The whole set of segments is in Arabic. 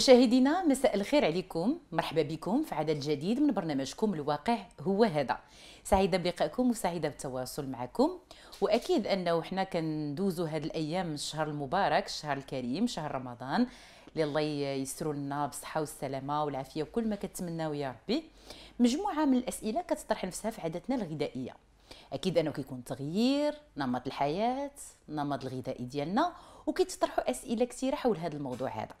مشاهدينا مساء الخير عليكم مرحبا بكم في عدد جديد من برنامجكم الواقع هو هذا سعيده بلقائكم وسعيده بالتواصل معكم واكيد انه حنا كندوزو هذه الايام الشهر المبارك الشهر الكريم شهر رمضان اللي الله يسر لنا بالصحه والسلامه والعافيه وكل ما كتمناو يا ربي مجموعه من الاسئله كتطرح نفسها في عادتنا الغذائيه اكيد انه كيكون تغيير نمط الحياه النمط الغذائي ديالنا وكيتطرحوا اسئله كثيره حول هذا الموضوع هذا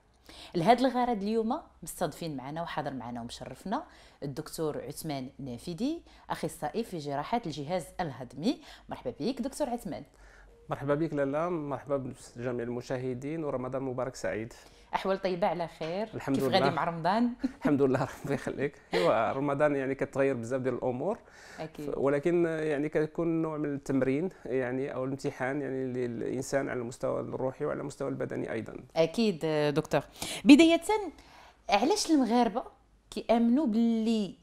لهذا الغرض اليوم مستضيفين معنا وحاضر معنا ومشرفنا الدكتور عثمان نافدي اخصائي في جراحات الجهاز الهضمي مرحبا بك دكتور عثمان مرحبا بك لالا مرحبا بجميع المشاهدين ورمضان مبارك سعيد احوال طيبه على خير الحمد كيف لله غادي مع رمضان الحمد لله ربي يخليك ايوا رمضان يعني كتغير بزاف ديال الامور اكيد ولكن يعني كتكون نوع من التمرين يعني او الامتحان يعني للانسان على المستوى الروحي وعلى المستوى البدني ايضا اكيد دكتور بدايه علاش المغاربه كيامنوا باللي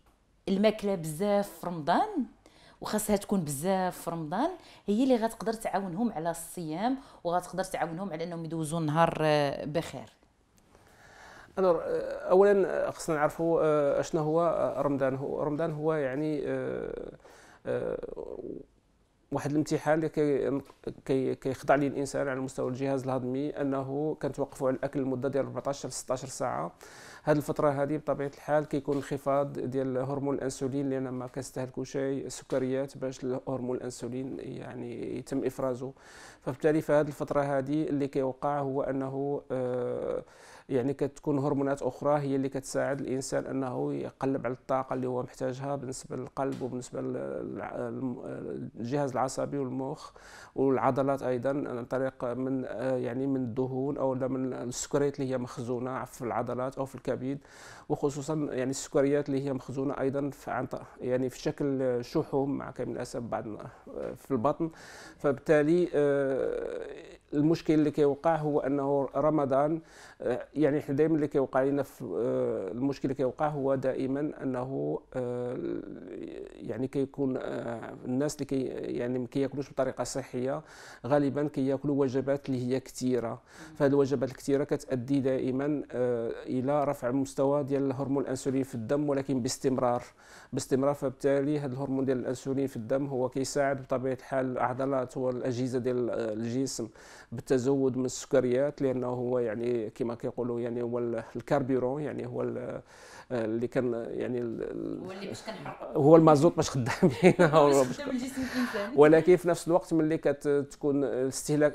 الماكله بزاف في رمضان وخاصها تكون بزاف في رمضان هي اللي غتقدر تعاونهم على الصيام وغتقدر تعاونهم على انهم يدوزوا النهار آه، بخير انا euh, اولا آه، خصنا نعرفوا آه، اشنا هو آه، رمضان هو رمضان هو يعني واحد الامتحان اللي كي كيخضع ليه الانسان على مستوى الجهاز الهضمي انه كنتوقفوا على الاكل لمده ديال 14 ل 16 ساعه هذه الفتره هذه بطبيعه الحال كيكون انخفاض ديال هرمون الانسولين لان ما كنستهلكوا شيء السكريات باش هرمون الانسولين يعني يتم افرازه فبالتالي في هذه الفتره هذه اللي كيوقع هو انه آه يعني كتكون هرمونات اخرى هي اللي كتساعد الانسان انه يقلب على الطاقه اللي هو محتاجها بالنسبه للقلب وبالنسبه للجهاز العصبي والمخ والعضلات ايضا عن طريق من يعني من الدهون او من السكريات اللي هي مخزونه في العضلات او في الكبد وخصوصا يعني السكريات اللي هي مخزونه ايضا في يعني في شكل شحوم مع كامل الاسف بعد في البطن فبالتالي آه، المشكل اللي كيوقع هو انه رمضان آه، يعني حنا دائما اللي كيوقع لنا آه، المشكل اللي كيوقع هو دائما انه آه، يعني كيكون الناس اللي كي يعني ما كياكلوش بطريقه صحيه غالبا كياكلوا كي وجبات اللي هي كثيره فهذه الوجبات الكثيره كتؤدي دائما الى رفع المستوى ديال الهرمون الانسولين في الدم ولكن باستمرار باستمرار فبالتالي هذا الهرمون ديال الانسولين في الدم هو كيساعد بطبيعه الحال العضلات والاجهزه ديال الجسم بالتزود من السكريات لانه هو يعني كما كيقولوا يعني هو الكاربيرون يعني هو اللي كان يعني هو اللي باش كنحرق هو المازوت باش خدامين ولكن في نفس الوقت ملي كتكون استهلاك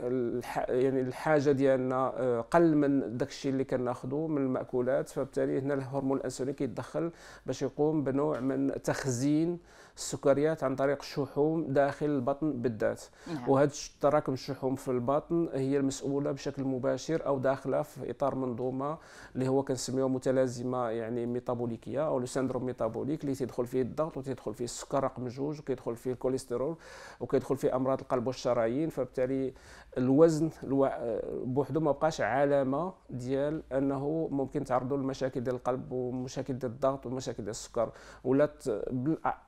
يعني الحاجه ديالنا آه، قل من داك الشيء اللي كناخذوا من الماكولات فبالتالي هنا الهرمون الانسولين كيتدخل باش يقوم بنوع من تخزين السكريات عن طريق الشحوم داخل البطن بالذات نعم. وهذا تراكم الشحوم في البطن هي المسؤوله بشكل مباشر او داخله في اطار منظومه اللي هو كنسميوها متلازمه يعني ميتابوليكيه او لو سيندروم ميتابوليك اللي تيدخل فيه الضغط وتيدخل فيه السكر رقم جوج وكيدخل فيه الكوليسترول وكيدخل فيه امراض القلب والشرايين فبالتالي الوزن بوحدو ما بقاش علامه ديال انه ممكن تعرضوا لمشاكل ديال القلب ومشاكل ديال الضغط ومشاكل ديال السكر ولا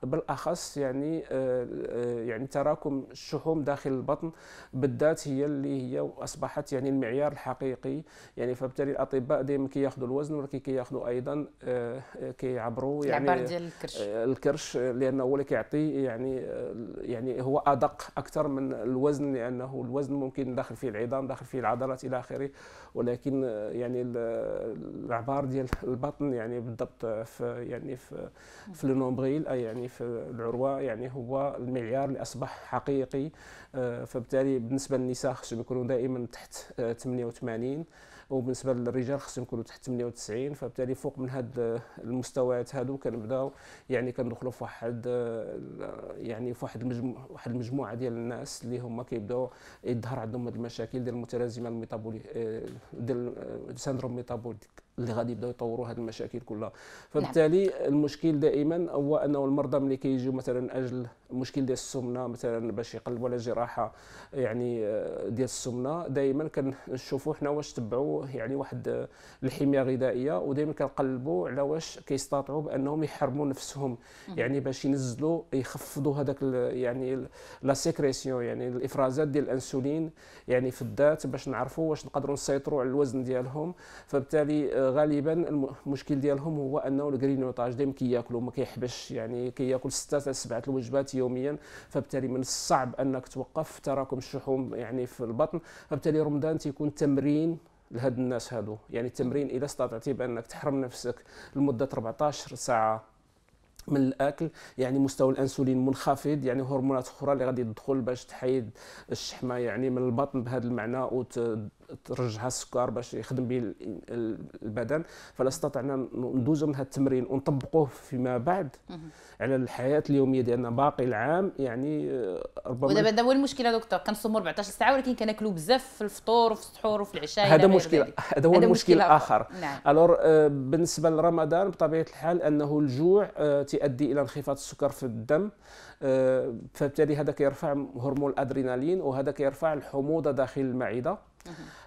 بالاخص يعني آه، آه، يعني تراكم الشحوم داخل البطن بالذات هي اللي هي اصبحت يعني المعيار الحقيقي يعني فبالتالي الاطباء دائما كياخذوا الوزن ولكن كياخذوا ايضا آه، كيعبروا يعني العبار ديال الكرش الكرش لانه هو اللي كيعطي يعني يعني هو ادق اكثر من الوزن لانه الوزن ممكن ممكن داخل فيه العظام داخل فيه العضلات الى اخره ولكن آه، يعني آه، العبار ديال البطن يعني بالضبط آه، يعني في يعني في في النومبريل اي يعني في العروه يعني هو المعيار اللي اصبح حقيقي فبالتالي بالنسبه للنساء خصهم يكونوا دائما تحت 88 وبالنسبه للرجال خصهم يكونوا تحت 98 فبالتالي فوق من هاد المستويات هادو كنبداو يعني كندخلوا في واحد يعني في واحد المجموعه واحد المجموعه ديال الناس اللي هما كيبداو يظهر عندهم هاد المشاكل ديال المتلازمه الميتابوليك ديال سندروم ميتابوليك اللي غادي يبداو يطوروا هذه المشاكل كلها نعم. فبالتالي نعم. المشكل دائما هو انه المرضى ملي كيجيو مثلا اجل مشكل ديال السمنه مثلا باش يقلبوا على جراحه يعني آه، ديال السمنه دائما كنشوفوا حنا واش تبعوا يعني واحد آه، الحميه غذائيه ودائما كنقلبوا على واش كيستطيعوا بانهم يحرموا نفسهم يعني باش ينزلوا يخفضوا هذاك يعني لا سيكريسيون يعني الافرازات ديال الانسولين يعني في الذات باش نعرفوا واش نقدروا نسيطروا على الوزن ديالهم فبالتالي آه، غالبا المشكل ديالهم هو انه نوتاج ديم كياكلوا ما كيحبش يعني كياكل سته حتى سبعه الوجبات يوميا فبالتالي من الصعب انك توقف تراكم الشحوم يعني في البطن فبالتالي رمضان تيكون تمرين لهاد الناس هادو يعني التمرين اذا استطعتي بانك تحرم نفسك لمده 14 ساعه من الاكل يعني مستوى الانسولين منخفض يعني هرمونات اخرى اللي غادي تدخل باش تحيد الشحمه يعني من البطن بهذا المعنى وت ترجعها السكر باش يخدم به البدن فلا استطعنا ندوزو من هذا التمرين ونطبقوه فيما بعد على الحياه اليوميه ديالنا باقي العام يعني آه، ربما ودابا هذا هو المشكله دكتور كنصوموا 14 ساعه ولكن كناكلوا بزاف في الفطور وفي السحور وفي العشاء هذا مشكل هذا هو المشكل الاخر نعم. الور آه، بالنسبه لرمضان بطبيعه الحال انه الجوع آه، تؤدي الى انخفاض السكر في الدم فبالتالي هذا كيرفع هرمون الادرينالين وهذا كيرفع الحموضه داخل المعده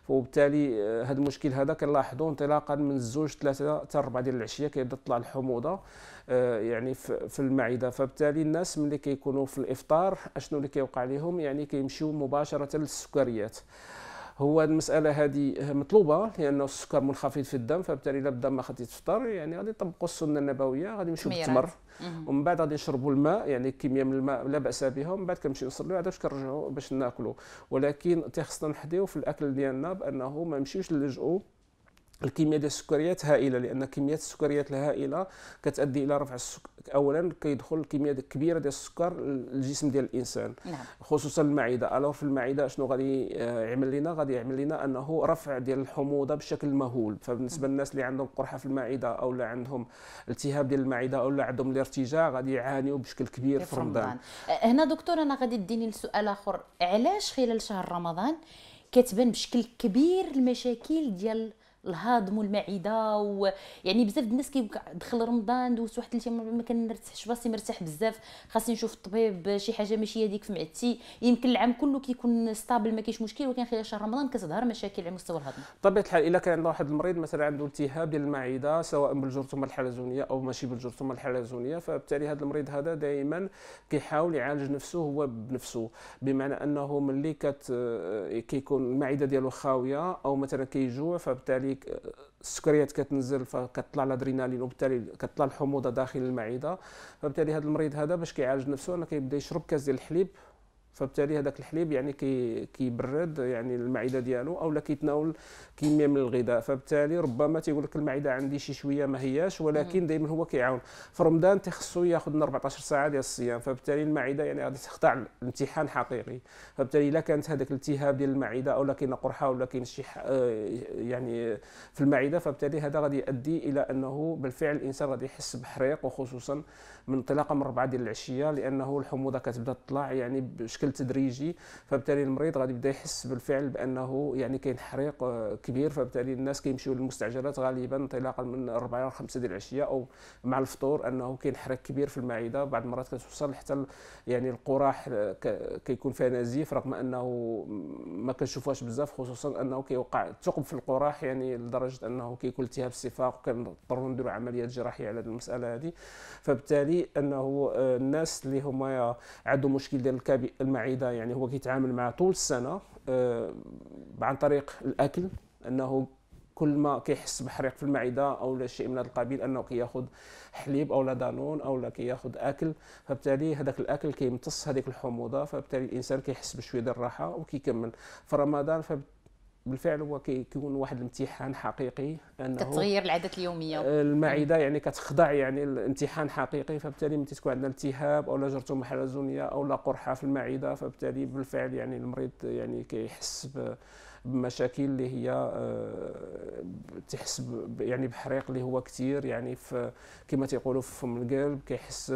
وبالتالي هذا آه، المشكل هذا كنلاحظوا انطلاقا من الزوج ثلاثه حتى الربعه ديال العشيه كيبدا تطلع الحموضه آه، يعني في المعده فبالتالي الناس ملي كيكونوا في الافطار اشنو اللي كيوقع لهم يعني كيمشيو مباشره للسكريات هو المساله هذه مطلوبه لانه السكر منخفض في الدم فبالتالي الا الدم ما تفطر يعني غادي نطبقوا السنه النبويه غادي نمشيو التمر ومن بعد غادي نشربوا الماء يعني كميه من الماء لا باس بها ومن بعد كنمشيو نصليو عاد باش كنرجعوا باش ناكلوا ولكن تيخصنا نحديو في الاكل ديالنا بانه ما نمشيوش نلجؤوا الكميه ديال السكريات هائله لان كميه السكريات الهائله كتؤدي الى رفع السكر اولا كيدخل كميه كبيره ديال السكر للجسم ديال الانسان نعم. خصوصا المعده الو في المعده شنو غادي آه، يعمل لنا غادي يعمل لنا انه رفع ديال الحموضه بشكل مهول فبالنسبه نعم. للناس اللي عندهم قرحه في المعده او لا عندهم التهاب ديال المعده او لا عندهم الارتجاع غادي يعانيوا بشكل كبير في رمضان هنا دكتور انا غادي ديني لسؤال اخر علاش خلال شهر رمضان كتبان بشكل كبير المشاكل ديال الهضم والمعده ويعني بزاف ديال الناس دخل رمضان دوز واحد ثلاثه ما كنرتاحش باسي مرتاح بزاف خاصني نشوف الطبيب شي حاجه ماشي هذيك في معدتي يمكن العام كله كيكون ستابل ما كاينش مشكل ولكن خلال شهر رمضان كتظهر مشاكل على مستوى الهضم بطبيعه الحال الا كان عند واحد المريض مثلا عنده التهاب ديال المعده سواء بالجرثومه الحلزونيه او ماشي بالجرثومه الحلزونيه فبالتالي هذا المريض هذا دائما كيحاول يعالج نفسه هو بنفسه بمعنى انه ملي كت كيكون المعده ديالو خاويه او مثلا كيجوع فبالتالي يعني السكريات كتنزل فكتطلع الادرينالين وبالتالي كتطلع الحموضه داخل المعده فبالتالي هذا المريض هذا باش كيعالج نفسه انا كيبدا يشرب كاس ديال الحليب فبالتالي هذاك الحليب يعني كي كيبرد يعني المعده ديالو اولا كيتناول كميه من الغذاء فبالتالي ربما تيقول لك المعده عندي شي شويه ما هياش ولكن دائما هو كيعاون في رمضان تيخصو ياخذ لنا 14 ساعه ديال الصيام فبالتالي المعده يعني غادي تخضع لامتحان حقيقي فبالتالي الا كانت هذاك الالتهاب ديال المعده اولا كاين قرحه ولا كاين شي آه، يعني في المعده فبالتالي هذا غادي يؤدي الى انه بالفعل الانسان غادي يحس بحريق وخصوصا من انطلاقه من 4 ديال العشيه لانه الحموضه كتبدا تطلع يعني بشكل بشكل تدريجي فبالتالي المريض غادي يبدا يحس بالفعل بانه يعني كاين حريق آه، كبير فبالتالي الناس كيمشيو للمستعجلات غالبا انطلاقا من 4 ولا 5 ديال العشيه او مع الفطور انه كاين حريق كبير في المعده بعض المرات كتوصل حتى يعني القراح آه، كيكون فيها نزيف رغم انه ما كنشوفوهاش بزاف خصوصا انه كيوقع الثقب في القراح يعني لدرجه انه كيكون التهاب الصفاق وكنضطروا نديروا عمليات جراحيه على المساله هذه فبالتالي انه آه، الناس اللي هما عندهم مشكل ديال المعده المعده يعني هو كيتعامل مع طول السنه آه، عن طريق الاكل انه كل ما كيحس بحريق في المعده او شيء من هذا القبيل انه كياخذ حليب او لا دانون او لا كياخذ اكل فبالتالي هذاك الاكل كيمتص هذيك الحموضه فبالتالي الانسان كيحس بشويه ديال الراحه وكيكمل في رمضان فبالتالي بالفعل هو كيكون واحد الامتحان حقيقي انه كتغير العادات اليوميه آه، المعده يعني كتخضع يعني الامتحان حقيقي فبالتالي ملي تكون عندنا التهاب او لا جرثومه حلزونيه او لا قرحه في المعده فبالتالي بالفعل يعني المريض يعني كيحس بمشاكل اللي هي آه، تحس يعني بحريق اللي هو كثير يعني في كما تيقولوا في فم القلب كيحس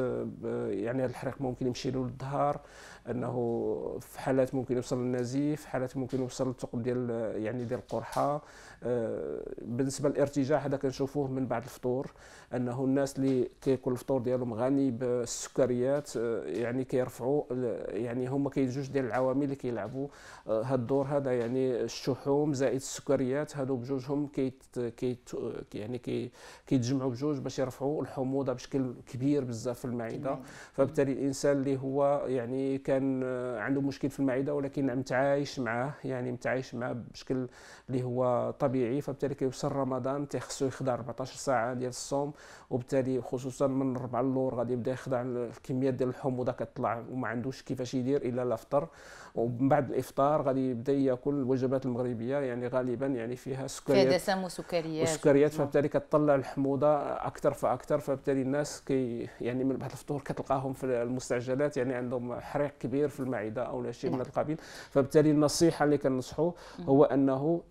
يعني الحريق ممكن يمشي له للظهر انه في حالات ممكن يوصل للنزيف في حالات ممكن يوصل للثقب ديال يعني ديال القرحه آه، بالنسبه للارتجاع هذا كنشوفوه من بعد الفطور انه الناس اللي كياكلوا الفطور ديالهم غني بالسكريات آه، يعني كيرفعوا يعني هما كاين جوج ديال العوامل اللي كيلعبوا هذا آه، الدور هذا يعني الشحوم زائد السكريات هادو بجوجهم كيت كيت يعني كي كيتجمعوا بجوج باش يرفعوا الحموضه بشكل كبير بزاف في المعده فبالتالي الانسان اللي هو يعني ك كان آه، عنده مشكل في المعده ولكن متعايش معاه يعني متعايش معاه بشكل اللي هو طبيعي فبالتالي كيوصل رمضان تيخصو يخضع 14 ساعه ديال الصوم وبالتالي خصوصا من الربع اللور غادي يبدا يخضع الكميات ديال الحموضه كتطلع وما عندوش كيفاش يدير الا الافطر ومن بعد الافطار غادي يبدا ياكل الوجبات المغربيه يعني غالبا يعني فيها سكريات فيها دسم وسكريات وسكريات نعم. فبالتالي كتطلع الحموضه اكثر فاكثر فبالتالي الناس كي يعني من بعد الفطور كتلقاهم في المستعجلات يعني عندهم حريق كبير في المعده او شيء من هذا نعم. القبيل فبالتالي النصيحه اللي كنصحوا هو انه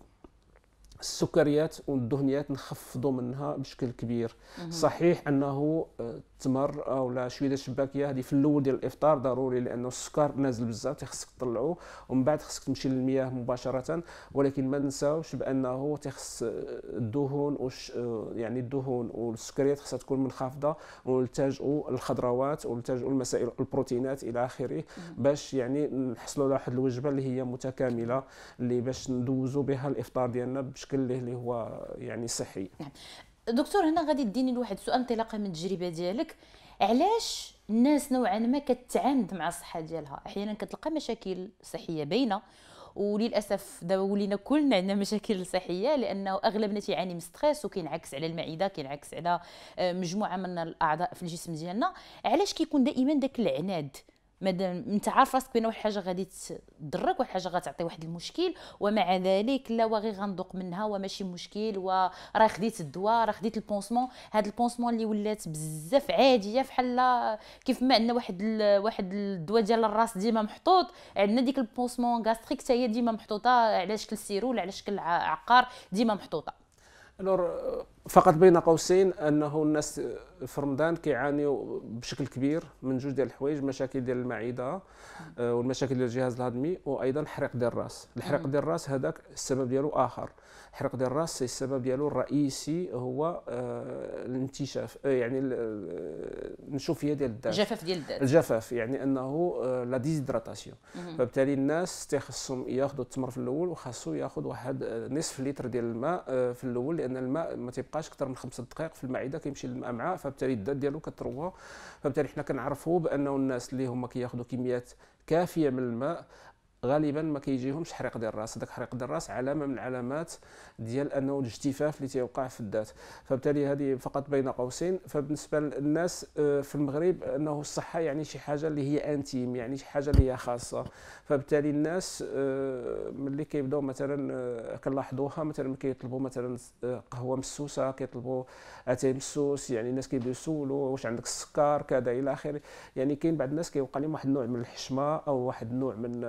السكريات والدهنيات نخفضوا منها بشكل كبير مه. صحيح انه التمر آه، او آه، لا شويه الشباكيه هذه في الاول ديال الافطار ضروري لانه السكر نازل بزاف تيخصك تطلعو ومن بعد خصك تمشي للمياه مباشره ولكن ما ننساوش بانه تيخص آه، الدهون وش يعني الدهون والسكريات خصها تكون منخفضه ونلتجئوا للخضروات ونلتجئوا لمسائل البروتينات الى اخره باش يعني نحصلوا على واحد الوجبه اللي هي متكامله اللي باش ندوزوا بها الافطار ديالنا بشكل بشكل اللي هو يعني صحي نعم دكتور هنا غادي تديني لواحد السؤال انطلاقا من التجربه ديالك علاش الناس نوعا ما كتعاند مع الصحه ديالها احيانا كتلقى مشاكل صحيه باينه وللاسف دابا ولينا كلنا عندنا مشاكل صحيه لانه اغلبنا تيعاني من ستريس وكينعكس على المعده كينعكس على آه، مجموعه من الاعضاء في الجسم ديالنا علاش كيكون دائما داك العناد مادام انت عارف راسك بان واحد الحاجه غادي تضرك واحد الحاجه غتعطي واحد المشكل ومع ذلك لا واغي غندوق منها وماشي مشكل وراه خديت الدواء راه خديت البونسمون هاد البونسمون اللي ولات بزاف عاديه بحال كيف ما عندنا واحد ال... واحد الدواء ديال الراس ديما محطوط عندنا ديك البونسمون غاستريك حتى هي ديما محطوطه على شكل سيرول على شكل عقار ديما محطوطه euh, فقط بين قوسين انه الناس في رمضان كيعانيوا بشكل كبير من جوج ديال الحوايج مشاكل ديال المعده آه، والمشاكل ديال الجهاز الهضمي وايضا حريق ديال الراس الحريق ديال الراس هذاك السبب ديالو اخر حريق ديال الراس السبب ديالو الرئيسي هو آه، الانتشاف آه، يعني النشوفيه ديال الدم الجفاف ديال الدم الجفاف يعني انه لا ديزيدراتاسيون فبالتالي الناس تيخصهم ياخذوا التمر في الاول وخاصو ياخذ واحد نصف لتر ديال الماء في الاول لان الماء ما تيبقاش اكثر من خمسة دقائق في المعده كيمشي للامعاء فبالتالي الدات ديالو كتروى فبالتالي حنا كنعرفوا بانه الناس اللي هما كياخذوا كميات كافيه من الماء غالبا ما كيجيهمش حريق ديال الراس داك حريق ديال الراس علامه من العلامات ديال انه الاجتفاف اللي تيوقع في الذات فبالتالي هذه فقط بين قوسين فبالنسبه للناس آه، في المغرب انه الصحه يعني شي حاجه اللي هي انتيم يعني شي حاجه اللي هي خاصه فبالتالي الناس آه، ملي كيبداو مثلا آه، كنلاحظوها مثلا كيطلبوا مثلا قهوه مسوسه كيطلبوا اتاي مسوس يعني الناس كيبداو يسولوا واش عندك السكر كذا الى اخره يعني كاين بعض الناس كيوقع لهم واحد النوع من الحشمه او واحد النوع من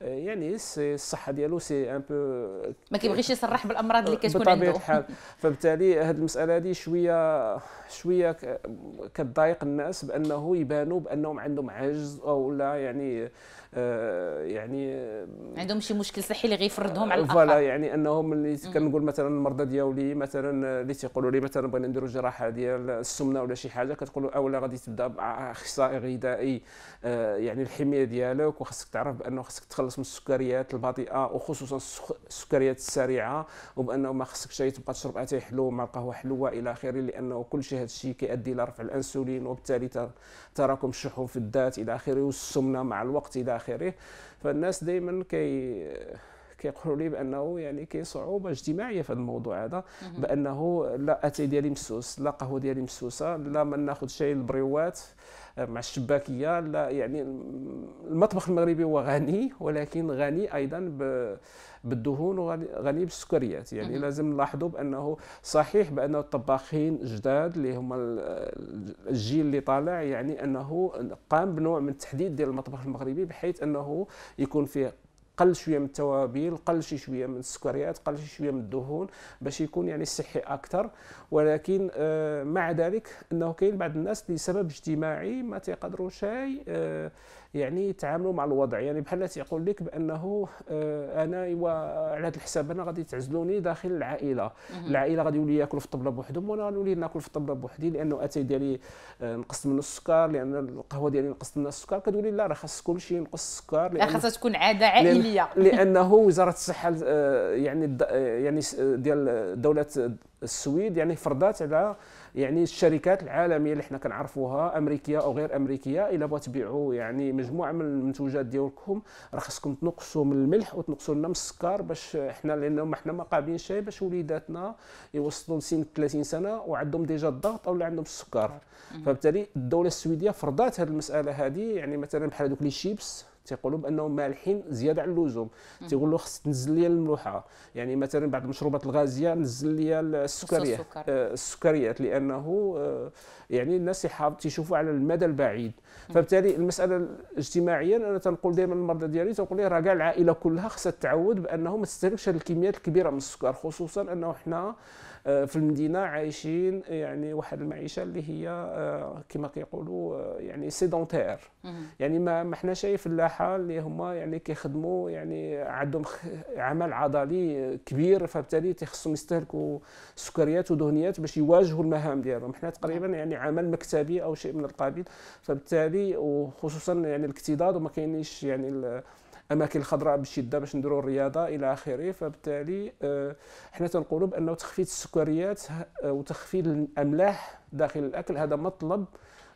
يعني الصحه ديالو سي ان بو ما كيبغيش يصرح بالامراض اللي كتكون عنده بطبيعه الحال فبالتالي هذه المساله هذه شويه شويه كتضايق الناس بانه يبانوا بانهم عندهم عجز او لا يعني آه، يعني عندهم شي مشكل صحي اللي غيفرضهم على الاخر فوالا يعني انهم اللي كنقول مثلا المرضى ديالي مثلا اللي تيقولوا لي مثلا بغينا نديروا جراحه ديال السمنه ولا شي حاجه كتقول اولا غادي تبدا باخصائي غذائي آه، يعني الحميه ديالك وخاصك تعرف بانه خاصك تخلص من السكريات البطيئه وخصوصا السكريات السريعه وبانه ما خصكش تبقى تشرب اتاي حلو مع القهوه حلوه الى اخره لانه كل شيء هذا الشيء كيؤدي الى رفع الانسولين وبالتالي تراكم الشحوم في الذات الى اخره والسمنه مع الوقت الى اخره فالناس دائما كي كيقولوا لي بانه يعني كاين صعوبه اجتماعيه في الموضوع هذا بانه لا اتاي ديالي مسوس لا قهوه ديالي مسوسه لا ما ناخذ شيء البريوات مع الشباكيه يعني المطبخ المغربي هو غني ولكن غني ايضا بالدهون وغني بالسكريات يعني لازم نلاحظوا بانه صحيح بان الطباخين الجداد اللي هما الجيل اللي طالع يعني انه قام بنوع من التحديد ديال المطبخ المغربي بحيث انه يكون فيه قل شويه من التوابل قل شي شويه من السكريات قل شي شويه من الدهون باش يكون يعني صحي اكثر ولكن آه، مع ذلك انه كاين بعض الناس لسبب اجتماعي ما تيقدروش شيء آه، يعني يتعاملوا مع الوضع يعني بحال تيقول لك بانه آه، انا ايوا على هذا الحساب انا غادي تعزلوني داخل العائله العائله غادي يولي ياكلوا في الطبله بوحدهم وانا نولي ناكل في الطبله بوحدي لانه اتاي ديالي آه، نقص منه السكر لان القهوه ديالي نقص منها السكر كتقولي لا راه خاص كلشي ينقص السكر لا خاصها تكون عاده عائليه لانه وزاره الصحه آه، يعني يعني ديال دوله السويد يعني فرضات على يعني الشركات العالميه اللي حنا كنعرفوها امريكيه او غير امريكيه الا بغات تبيعوا يعني مجموعه من المنتوجات ديالكم راه خصكم تنقصوا من الملح وتنقصوا لنا من السكر باش حنا لان حنا ما قابلين شيء باش وليداتنا يوصلوا لسن 30 سنه وعندهم ديجا الضغط او اللي عندهم السكر فبالتالي الدوله السويديه فرضات هذه المساله هذه يعني مثلا بحال دوك لي شيبس تيقولوا بانهم مالحين زياده عن اللزوم تيقول له خص تنزل لي الملوحه يعني مثلا بعض المشروبات الغازيه نزل لي السكريات آه، السكريات لانه آه، يعني الناس تيشوفوا على المدى البعيد فبالتالي المساله اجتماعيا انا تنقول دائما للمرضى ديالي تنقول لهم راه كاع العائله كلها خصها تعود بانه ما تستهلكش هذه الكميات الكبيره من السكر خصوصا انه حنا آه، في المدينه عايشين يعني واحد المعيشه اللي هي كما كيقولوا يعني سيدونتير يعني ما حنا شايف في الصحه اللي هما يعني كيخدموا يعني عندهم عمل عضلي كبير فبالتالي تيخصهم يستهلكوا سكريات ودهنيات باش يواجهوا المهام ديالهم حنا تقريبا نعم. يعني عمل مكتبي او شيء من القبيل فبالتالي وخصوصا يعني الاكتضاد وما كاينينش يعني الاماكن الخضراء بشده باش نديروا الرياضه الى اخره فبالتالي آه، حنا تنقولوا بانه تخفيض السكريات آه، وتخفيض الاملاح داخل الاكل هذا مطلب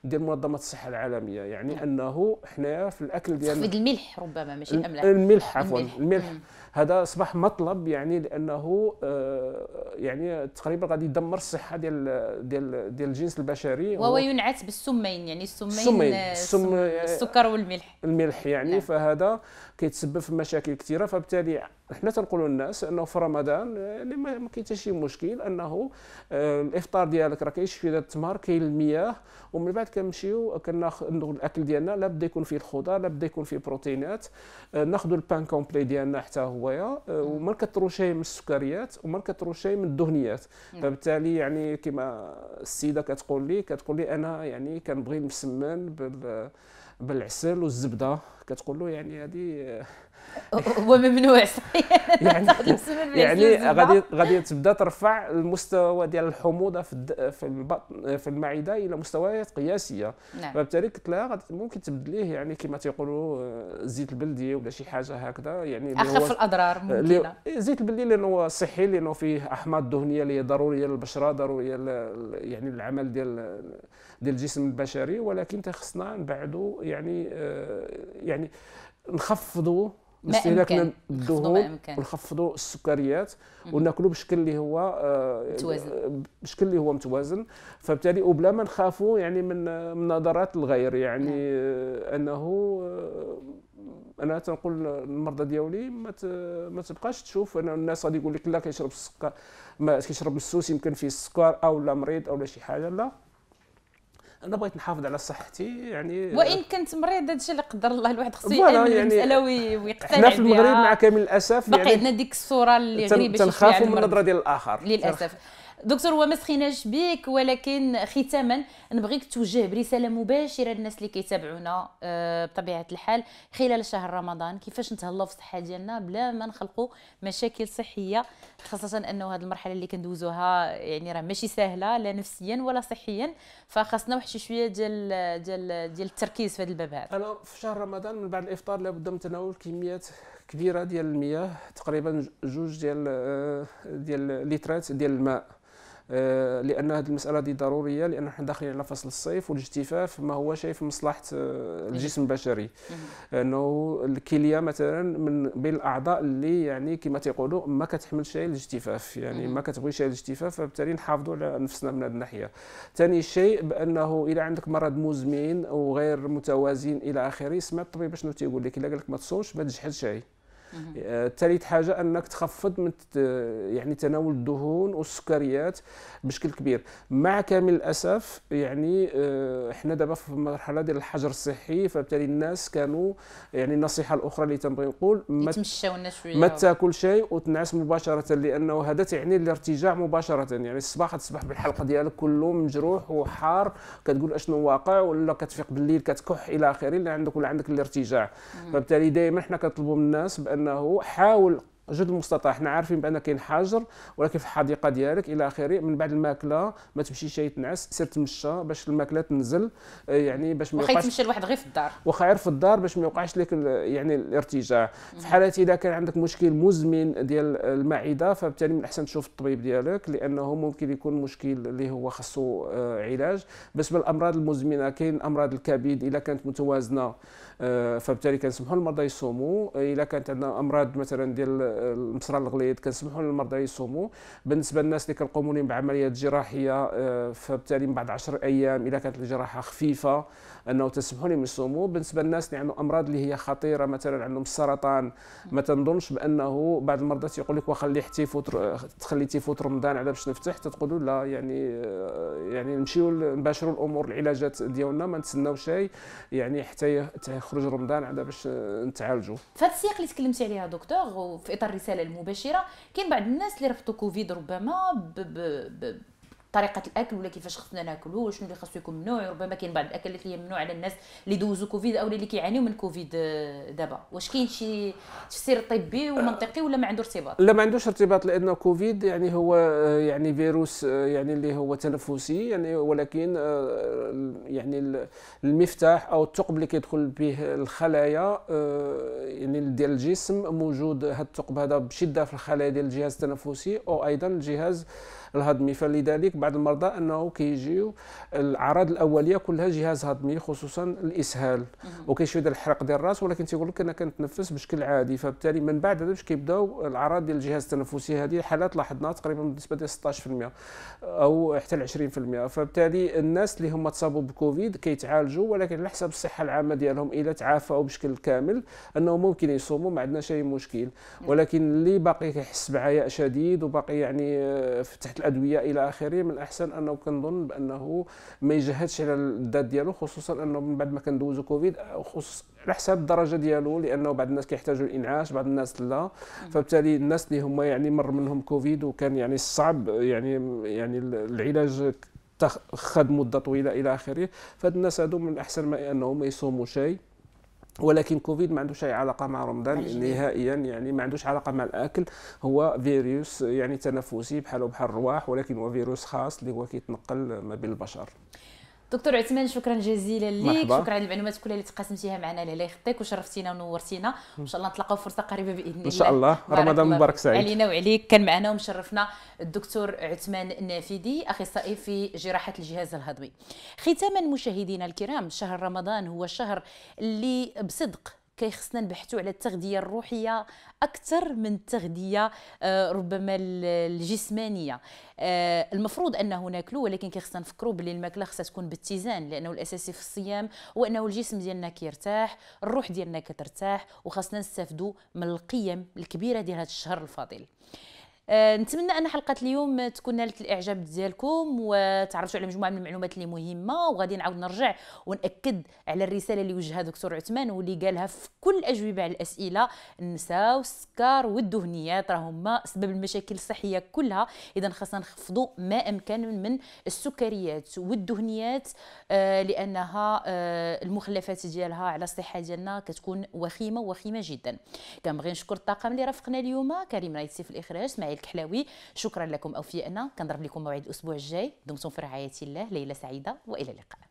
ديال منظمه الصحه العالميه يعني مم. نعم. انه حنايا في الاكل ديالنا تخفض الملح ربما ماشي الاملاح الملح عفوا الملح, الملح. هذا اصبح مطلب يعني لانه آه، يعني تقريبا غادي يدمر الصحه ديال ديال ديال الجنس البشري وهو ينعت بالسمين يعني السمين, السمين. السم آه، السكر والملح الملح يعني نعم. فهذا كيتسبب في مشاكل كثيره فبالتالي حنا تنقولوا للناس انه في رمضان آه، اللي ما كاين حتى شي مشكل انه آه، الافطار ديالك راه كيشفي ذا التمر كاين المياه ومن بعد كنمشيو كناخذ الاكل ديالنا لا بدا يكون فيه الخضار لا بدا يكون فيه بروتينات آه، ناخذ البان كومبلي ديالنا حتى هويا وما كتروشي من السكريات وما كتروشي من الدهنيات فبالتالي يعني كما السيده كتقول لي كتقول لي انا يعني كنبغي المسمن بال بالعسل والزبده كتقول له يعني هذه وممنوع صحيح يعني يعني غادي غادي تبدا ترفع المستوى ديال الحموضه في في البطن في المعده الى مستويات قياسيه نعم. فبالتالي غادي ممكن تبدليه يعني كما تيقولوا آه، الزيت البلدي ولا شي حاجه هكذا يعني اخف الاضرار آه، ممكنه إيه، الزيت البلدي لانه صحي لانه فيه احماض دهنيه اللي هي ضروريه للبشره ضروريه يعني للعمل ديال ديال الجسم البشري ولكن تخصنا نبعدوا يعني آه، يعني نخفضوا استهلاكنا الدهون ونخفضوا السكريات وناكلوا بشكل اللي هو آه، آه، متوازن بشكل اللي هو متوازن فبالتالي وبلا ما نخافوا يعني من من نظرات الغير يعني نعم. آه، انه انا تنقول للمرضى ديالي ما ما تبقاش تشوف انا الناس غادي يقول لك لا كيشرب السكر ما كيشرب السوس يمكن فيه السكر او لا مريض او لا شي حاجه لا انا بغيت نحافظ على صحتي يعني وان كنت مريض هذا الشيء اللي قدر الله الواحد خصو يامن يعني المساله ويقتنع بها في المغرب مع كامل الاسف باقي عندنا يعني ديك الصوره اللي غريبه تنخافوا من النظره ديال الاخر للاسف دكتور ما سخيناش بك ولكن ختاما نبغيك توجه برساله مباشره للناس اللي كيتابعونا آه، بطبيعه الحال خلال شهر رمضان كيفاش نتهلاو في الصحه ديالنا بلا ما نخلقوا مشاكل صحيه خاصه انه هذه المرحله اللي كندوزوها يعني راه ماشي سهله لا نفسيا ولا صحيا فخاصنا واحد شويه ديال ديال ديال التركيز في هذا الباب هذا انا في شهر رمضان من بعد الافطار لابد من تناول كميات كبيره ديال المياه تقريبا جوج ديال آه، ديال لترات ديال الماء آه، لان هذه المساله دي ضروريه لان احنا داخلين على فصل الصيف والاجتفاف ما هو شيء في مصلحه آه، الجسم البشري انه الكليه مثلا من بين الاعضاء اللي يعني كما تيقولوا ما كتحملش الاجتفاف يعني ما كتبغيش الاجتفاف فبالتالي نحافظوا على نفسنا من هذه الناحيه ثاني شيء بانه اذا عندك مرض مزمن وغير متوازن الى اخره اسمع الطبيب شنو تيقول لك الا قال لك ما تصومش ما تجحدش شيء ثالث آه، حاجه انك تخفض من يعني تناول الدهون والسكريات بشكل كبير مع كامل الاسف يعني آه، احنا دابا في مرحله ديال الحجر الصحي فبالتالي الناس كانوا يعني النصيحه الاخرى اللي تنبغي نقول ما ما تاكل شيء وتنعس مباشره لانه هذا تعني الارتجاع مباشره يعني الصباح تصبح بالحلقه ديالك كله مجروح وحار كتقول اشنو واقع ولا كتفيق بالليل كتكح الى اخره اللي عندك ولا عندك الارتجاع فبالتالي دائما حنا كنطلبوا من الناس بان انه حاول جهد المستطاع حنا عارفين بان كاين حجر ولكن في الحديقه ديالك الى اخره من بعد الماكله ما تمشيش شي تنعس سير تمشى باش الماكله تنزل آه، يعني باش ما يوقعش تمشى لواحد غير في الدار غير في الدار باش ما يوقعش لك يعني الارتجاع في حاله اذا كان عندك مشكل مزمن ديال المعده فبالتالي من الاحسن تشوف الطبيب ديالك لانه ممكن يكون مشكل اللي هو خصو آه، علاج بالنسبه للامراض المزمنه كاين امراض الكبد اذا كانت متوازنه آه، فبالتالي كنسمحوا للمرضى يصوموا اذا كانت عندنا امراض مثلا ديال المصرى الغليظ كنسمحوا للمرضى يصوموا بالنسبه للناس اللي كنقوموا لهم بعمليات جراحيه آه، فبالتالي من بعد 10 ايام اذا كانت الجراحه خفيفه انه تسمحوا لهم يصوموا بالنسبه للناس اللي عندهم امراض اللي هي خطيره مثلا عندهم السرطان ما تنظنش بانه بعض المرضى تيقول لك واخا اللي يفوت آه، تخلي تيفوت رمضان على باش نفتح تتقولوا لا يعني آه، يعني نمشيو نباشروا الامور العلاجات ديالنا ما نتسناو شيء يعني حتى يخرج رمضان على باش نتعالجوا في هذا السياق اللي تكلمتي عليها دكتور وفي الرساله المباشره كاين بعض الناس اللي رفضوا كوفيد ربما ب ب ب طريقه الاكل ولا كيفاش خصنا ناكلو وشنو اللي خاصو يكون ممنوع ربما كاين بعض الاكلات اللي هي ممنوعه على الناس اللي دوزو كوفيد او اللي كيعانيو من كوفيد آه، دابا واش كاين شي تفسير طبي ومنطقي ولا ما عنده ارتباط لا ما عندوش ارتباط لان كوفيد يعني هو آه، يعني فيروس آه، يعني اللي هو تنفسي يعني ولكن يعني المفتاح او الثقب اللي كيدخل به الخلايا يعني ديال الجسم موجود هذا الثقب هذا بشده في الخلايا ديال الجهاز التنفسي او ايضا الجهاز الهضمي فلذلك بعض المرضى انه كيجيو الاعراض الاوليه كلها جهاز هضمي خصوصا الاسهال وكيشوي ديال الحرق ديال الراس ولكن تيقول لك انا كنتنفس بشكل عادي فبالتالي من بعد هذا باش كيبداو الاعراض ديال الجهاز التنفسي هذه الحالات لاحظناها تقريبا بالنسبه ديال 16% او حتى ل 20% فبالتالي الناس اللي هما تصابوا بكوفيد كيتعالجوا ولكن على حسب الصحه العامه ديالهم الا تعافوا بشكل كامل انه ممكن يصوموا ما عندناش اي مشكل نعم. ولكن اللي باقي كيحس بعياء شديد وباقي يعني آه، تحت الادويه الى اخره من الاحسن انه كنظن بانه ما يجهدش على الذات ديالو خصوصا انه من بعد ما كندوزو كوفيد خصوصا على حساب الدرجه ديالو لانه بعض الناس كيحتاجوا الانعاش بعض الناس لا فبالتالي الناس اللي هما يعني مر منهم كوفيد وكان يعني صعب يعني يعني العلاج خد مده طويله الى اخره فهاد الناس هادو من الاحسن ما انهم ما يصوموا شيء ولكن كوفيد ما عندوش اي علاقه مع رمضان نهائيا يعني ما عندوش علاقه مع الاكل هو فيروس يعني تنفسي بحاله بحال الرواح ولكن هو فيروس خاص اللي هو كيتنقل ما بين البشر دكتور عثمان شكرا جزيلا لك شكرا على المعلومات كلها اللي تقاسمتيها معنا الله يخطيك وشرفتينا ونورتينا وان شاء الله نتلاقاو فرصه قريبه باذن الله ان شاء الله رمضان مبارك سعيد علينا وعليك كان معنا ومشرفنا الدكتور عثمان النافدي اخصائي في جراحه الجهاز الهضمي ختاما مشاهدينا الكرام شهر رمضان هو الشهر اللي بصدق كيخصنا نبحثوا على التغذيه الروحيه اكثر من التغذيه آه، ربما الجسمانيه آه، المفروض انه ناكلو ولكن كيخصنا نفكروا باللي الماكله خصها تكون باتزان لانه الاساسي في الصيام هو انه الجسم ديالنا كيرتاح الروح ديالنا كترتاح وخاصنا نستافدوا من القيم الكبيره ديال هذا الشهر الفضيل آه، نتمنى ان حلقه اليوم تكون نالت الاعجاب ديالكم وتعرفتوا على مجموعه من المعلومات اللي مهمه وغادي نعاود نرجع وناكد على الرساله اللي وجهها دكتور عثمان واللي قالها في كل الاجوبه على الاسئله النساء والسكر والدهنيات راهما سبب المشاكل الصحيه كلها اذا خاصنا نخفضوا ما امكن من السكريات والدهنيات آه، لانها آه، المخلفات ديالها على الصحه ديالنا كتكون وخيمه وخيمه جدا كنبغي نشكر الطاقم اللي رافقنا اليوم كريم رايتسي في الاخراج اسماعيل الكحلاوي شكرا لكم اوفيائنا كنضرب لكم موعد الاسبوع الجاي دمتم في رعايه الله ليله سعيده والى اللقاء